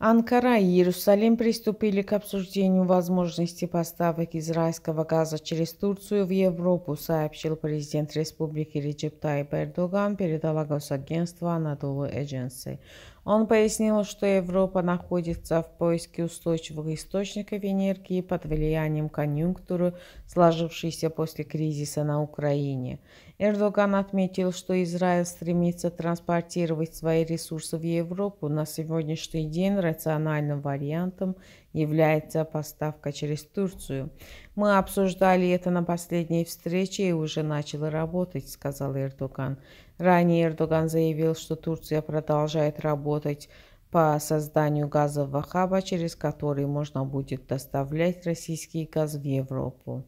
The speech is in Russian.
Анкара и Иерусалим приступили к обсуждению возможности поставок израильского газа через Турцию в Европу, сообщил президент республики Реджеп Тайп Эрдоган, передала госагентство Анадолу Эдженси. Он пояснил, что Европа находится в поиске устойчивых источников энергии под влиянием конъюнктуры, сложившейся после кризиса на Украине. Эрдоган отметил, что Израиль стремится транспортировать свои ресурсы в Европу. На сегодняшний день рациональным вариантом является поставка через Турцию. Мы обсуждали это на последней встрече и уже начали работать, сказал Эрдоган. Ранее Эрдоган заявил, что Турция продолжает работать по созданию газового хаба, через который можно будет доставлять российский газ в Европу.